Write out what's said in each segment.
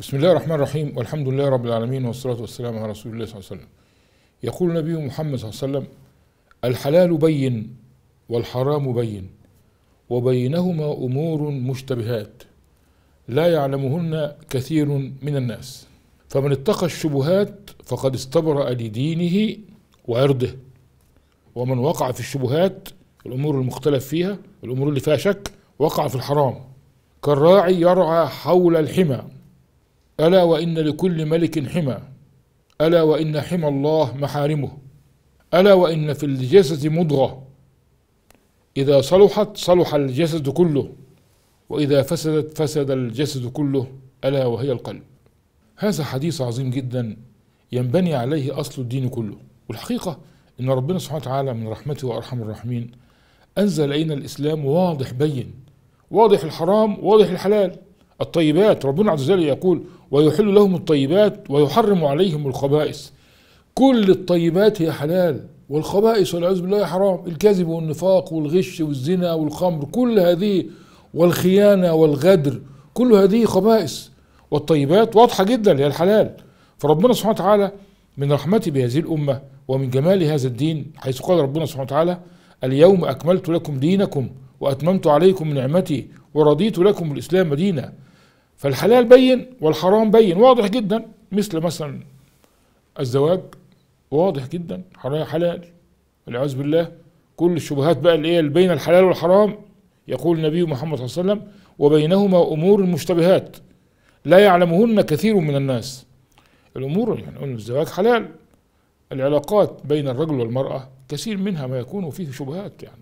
بسم الله الرحمن الرحيم والحمد لله رب العالمين والصلاة والسلام على رسول الله صلى الله عليه وسلم يقول النبي محمد صلى الله عليه وسلم الحلال بين والحرام بين وبينهما أمور مشتبهات لا يعلمهن كثير من الناس فمن اتقى الشبهات فقد استبرأ لدينه وعرضه ومن وقع في الشبهات الأمور المختلف فيها الأمور اللي فيها شك وقع في الحرام كالراعي يرعى حول الحمى ألا وإن لكل ملك حمى ألا وإن حمى الله محارمه ألا وإن في الجسد مضغة إذا صلحت صلح الجسد كله وإذا فسدت فسد الجسد كله ألا وهي القلب هذا حديث عظيم جدا ينبني عليه أصل الدين كله والحقيقة إن ربنا سبحانه وتعالى من رحمته وأرحم الراحمين أنزل إلينا الإسلام واضح بين واضح الحرام واضح الحلال الطيبات ربنا عز وجل يقول ويحل لهم الطيبات ويحرم عليهم الخبائث كل الطيبات هي حلال والخبائث والعياذ بالله حرام الكذب والنفاق والغش والزنا والخمر كل هذه والخيانة والغدر كل هذه خبائث والطيبات واضحة جدا هي الحلال فربنا سبحانه وتعالى من رحمته بهذه الأمة ومن جمال هذا الدين حيث قال ربنا سبحانه وتعالى اليوم أكملت لكم دينكم وأتممت عليكم نعمتي ورضيت لكم الإسلام دينا فالحلال بين والحرام بين واضح جدا مثل مثلا الزواج واضح جدا حلال والعياذ بالله كل الشبهات بقى اللي هي بين الحلال والحرام يقول النبي محمد صلى الله عليه وسلم وبينهما امور مشتبهات لا يعلمهن كثير من الناس الامور يعني الزواج حلال العلاقات بين الرجل والمراه كثير منها ما يكون فيه شبهات يعني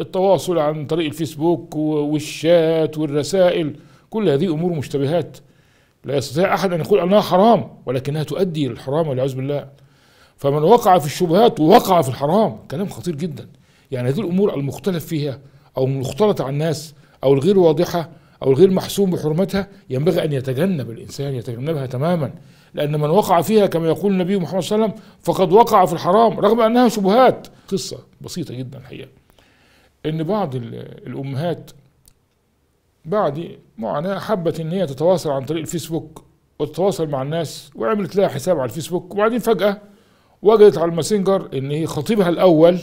التواصل عن طريق الفيسبوك والشات والرسائل كل هذه أمور مشتبهات لا يستطيع أحد أن يقول أنها حرام ولكنها تؤدي للحرام والعياذ بالله فمن وقع في الشبهات ووقع في الحرام كلام خطير جدا يعني هذه الأمور المختلف فيها أو المختلطة على الناس أو الغير واضحة أو الغير محسوم بحرمتها ينبغي أن يتجنب الإنسان يتجنبها تماما لأن من وقع فيها كما يقول النبي محمد صلى الله عليه وسلم فقد وقع في الحرام رغم أنها شبهات قصة بسيطة جدا الحقيقة إن بعض الأمهات بعد معاناة حبت إن هي تتواصل عن طريق الفيسبوك وتتواصل مع الناس وعملت لها حساب على الفيسبوك وبعدين فجأة وجدت على الماسنجر إن هي خطيبها الأول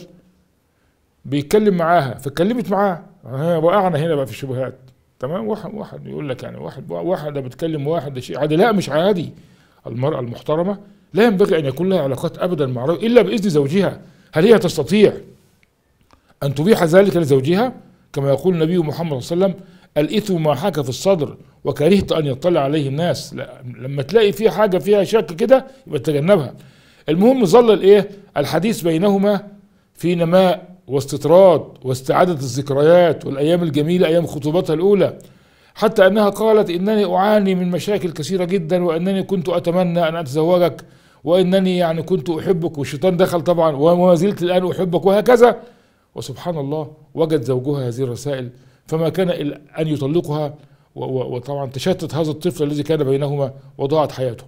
بيتكلم معاها فاتكلمت معاه آه، وقعنا هنا بقى في الشبهات تمام واحد واحد يقول لك يعني واحد واحد بتكلم واحد ده شيء عادي لا مش عادي المرأة المحترمة لا ينبغي أن يكون لها علاقات أبدا مع رجل إلا بإذن زوجها هل هي تستطيع أن تبيح ذلك لزوجها كما يقول النبي محمد صلى الله عليه وسلم الإثم ما حاك في الصدر وكرهت أن يطلع عليه الناس لا لما تلاقي في حاجة فيها شك كده يبقى تجنبها المهم ظل الإيه الحديث بينهما في نماء واستطراد واستعادة الذكريات والأيام الجميلة أيام خطوبتها الأولى حتى أنها قالت إنني أعاني من مشاكل كثيرة جدا وأنني كنت أتمنى أن أتزوجك وإنني يعني كنت أحبك والشيطان دخل طبعا وما زلت الآن أحبك وهكذا وسبحان الله وجد زوجها هذه الرسائل فما كان إلا أن يطلقها وطبعا تشتت هذا الطفل الذي كان بينهما وضاعت حياته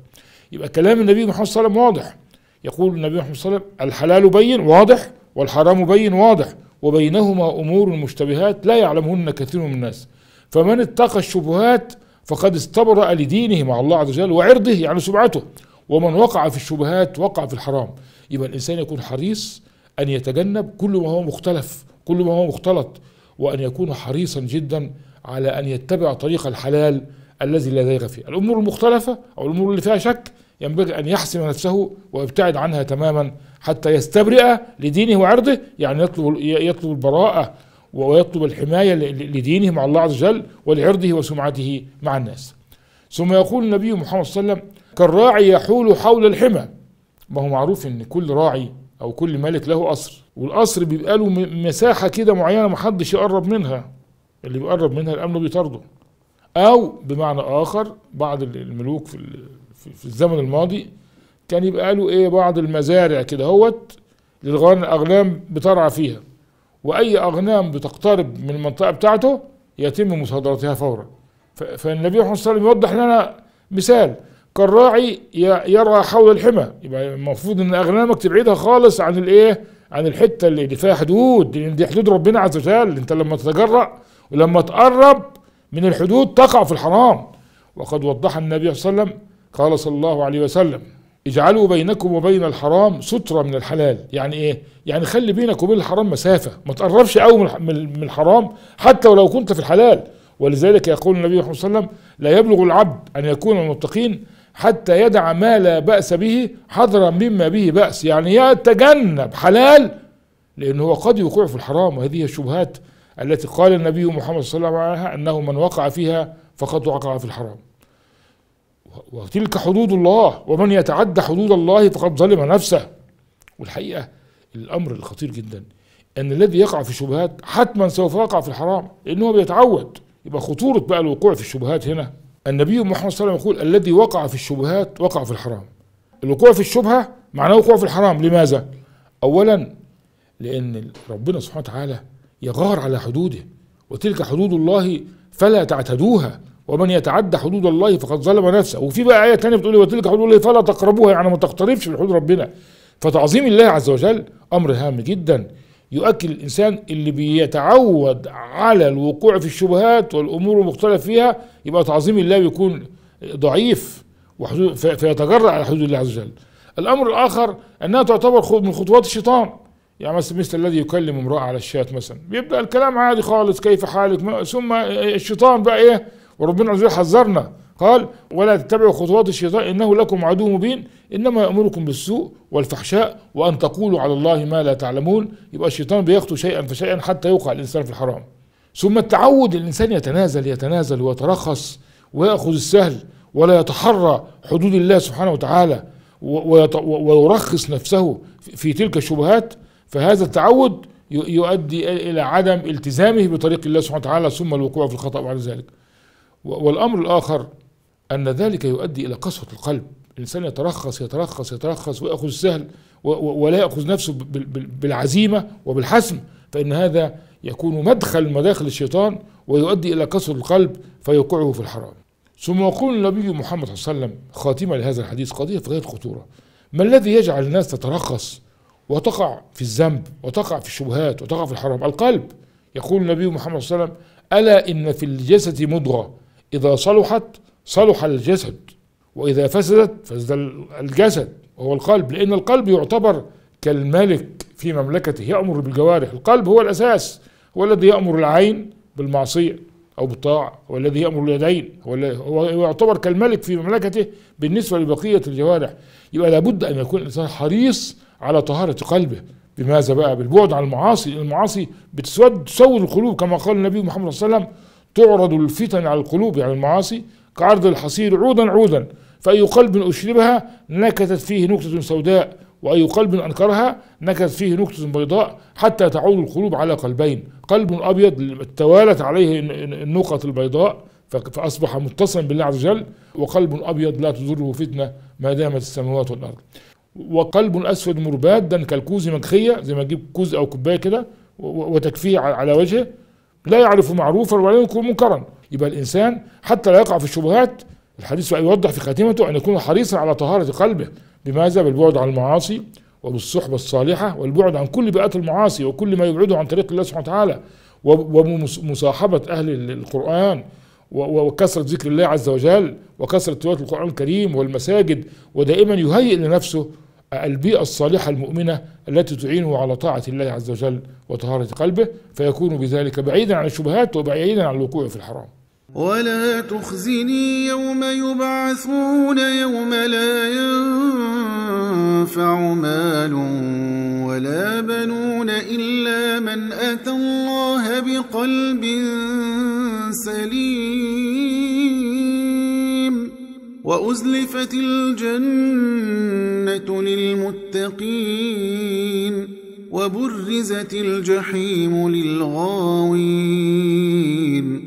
يبقى كلام النبي محمد صلى الله عليه وسلم واضح يقول النبي محمد صلى الله عليه وسلم الحلال بين واضح والحرام بين واضح وبينهما أمور مشتبهات لا يعلمهن كثير من الناس فمن اتقى الشبهات فقد استبرأ لدينه مع الله عز وجل وعرضه يعني سمعته ومن وقع في الشبهات وقع في الحرام يبقى الإنسان يكون حريص أن يتجنب كل ما هو مختلف كل ما هو مختلط وأن يكون حريصا جدا على أن يتبع طريق الحلال الذي لا زيغ فيه الأمور المختلفة أو الأمور اللي فيها شك ينبغي أن يحسم نفسه ويبتعد عنها تماما حتى يستبرئ لدينه وعرضه يعني يطلب, يطلب البراءة ويطلب الحماية لدينه مع الله عز وجل ولعرضه وسمعته مع الناس ثم يقول النبي محمد صلى الله عليه وسلم كالراعي يحول حول الحمى ما هو معروف ان كل راعي او كل ملك له قصر والقصر بيبقى له مساحه كده معينه محدش يقرب منها اللي بيقرب منها الامن بيطرده او بمعنى اخر بعض الملوك في في الزمن الماضي كان يبقى له ايه بعض المزارع كده هوت للغنم بترعى فيها واي اغنام بتقترب من المنطقه بتاعته يتم مصادرتها فورا فالنبي صلى الله عليه وسلم يوضح لنا مثال كالراعي يرعى حول الحمى يبقى المفروض ان اغنامك تبعدها خالص عن الايه عن الحته اللي دي فيها حدود دي حدود ربنا عز وجل انت لما تتجرأ ولما تقرب من الحدود تقع في الحرام وقد وضح النبي صلى الله عليه وسلم قال صلى الله عليه وسلم اجعلوا بينكم وبين الحرام سترة من الحلال يعني ايه يعني خلي بينك وبين الحرام مسافة ما تقربش قوي من الحرام حتى ولو كنت في الحلال ولذلك يقول النبي صلى الله عليه وسلم لا يبلغ العبد ان يكون المتقين حتى يدع ما لا بأس به حذرا مما به بأس يعني يتجنب حلال لأنه هو قد يوقع في الحرام وهذه الشبهات التي قال النبي محمد صلى الله عليه وسلم أنه من وقع فيها فقد وقع في الحرام وتلك حدود الله ومن يتعدى حدود الله فقد ظلم نفسه والحقيقة الأمر الخطير جدا أن الذي يقع في الشبهات حتما سوف يقع في الحرام لأنه بيتعود يبقى خطورة بقى الوقوع في الشبهات هنا النبي محمد صلى الله عليه وسلم يقول الذي وقع في الشبهات وقع في الحرام الوقوع في الشبهة معناه وقوع في الحرام لماذا؟ أولا لأن ربنا سبحانه وتعالى يغار على حدوده وتلك حدود الله فلا تعتدوها ومن يتعدى حدود الله فقد ظلم نفسه وفي بقى آية ثانية بتقول وتلك حدود الله فلا تقربوها يعني ما تقتربش من حدود ربنا فتعظيم الله عز وجل أمر هام جدا يؤكد الإنسان اللي بيتعود على الوقوع في الشبهات والأمور المختلف فيها يبقى تعظيم الله بيكون ضعيف فيتجرأ على حدود الله عز وجل الأمر الآخر أنها تعتبر من خطوات الشيطان يعني مثل, مثل الذي يكلم امرأة على الشات مثلا بيبدأ الكلام عادي خالص كيف حالك ثم الشيطان بقى إيه وربنا عز وجل حذرنا قال ولا تتبعوا خطوات الشيطان إنه لكم عدو مبين إنما يأمركم بالسوء والفحشاء وأن تقولوا على الله ما لا تعلمون يبقى الشيطان بيخطو شيئا فشيئا حتى يوقع الإنسان في الحرام ثم التعود الإنسان يتنازل يتنازل ويترخص ويأخذ السهل ولا يتحرى حدود الله سبحانه وتعالى ويرخص نفسه في تلك الشبهات فهذا التعود يؤدي إلى عدم التزامه بطريق الله سبحانه وتعالى ثم الوقوع في الخطأ بعد ذلك والأمر الآخر أن ذلك يؤدي إلى قسوة القلب الإنسان يترخص يترخص يترخص ويأخذ السهل ولا يأخذ نفسه بالعزيمة وبالحسم فإن هذا يكون مدخل مداخل الشيطان ويؤدي إلى قسوة القلب فيوقعه في الحرام ثم يقول النبي محمد صلى الله عليه وسلم خاتمة لهذا الحديث قضية في غير خطورة ما الذي يجعل الناس تترخص وتقع في الذنب وتقع في الشبهات وتقع في الحرام القلب يقول النبي محمد صلى الله عليه وسلم ألا إن في الجسد مضغة إذا صلحت صلح الجسد وإذا فسدت فسد الجسد وهو القلب لأن القلب يعتبر كالملك في مملكته يأمر بالجوارح القلب هو الأساس هو الذي يأمر العين بالمعصية أو بالطاعة هو الذي يأمر اليدين هو يعتبر كالملك في مملكته بالنسبة لبقية الجوارح يبقى لابد أن يكون الإنسان حريص على طهارة قلبه بماذا بقى بالبعد عن المعاصي المعاصي بتسود تسود القلوب كما قال النبي محمد صلى الله عليه وسلم تعرض الفتن على القلوب يعني المعاصي كعرض الحصير عودا عودا فأي قلب أشربها نكتت فيه نكتة سوداء وأي قلب أنكرها نكتت فيه نكتة بيضاء حتى تعود القلوب على قلبين قلب أبيض توالت عليه النقط البيضاء فأصبح متصلا بالله عز وجل وقلب أبيض لا تضره فتنة ما دامت السماوات والأرض وقلب أسود مربادا كالكوز مكخية زي ما تجيب كوز أو كوباية كده وتكفيه على وجهه لا يعرف معروفا ولا ينكر منكرا يبقى الإنسان حتى لا يقع في الشبهات الحديث يوضح في خاتمته أن يكون حريصا على طهارة قلبه بماذا بالبعد عن المعاصي وبالصحبة الصالحة والبعد عن كل بيئات المعاصي وكل ما يبعده عن طريق الله سبحانه وتعالى ومصاحبة أهل القرآن وكثرة ذكر الله عز وجل وكثرة تلاوة القرآن الكريم والمساجد ودائما يهيئ لنفسه البيئة الصالحة المؤمنة التي تعينه على طاعة الله عز وجل وطهارة قلبه فيكون بذلك بعيدا عن الشبهات وبعيدا عن الوقوع في الحرام ولا تخزني يوم يبعثون يوم لا ينفع مال ولا بنون إلا من أتى الله بقلب سليم وأزلفت الجنة للمتقين وبرزت الجحيم للغاوين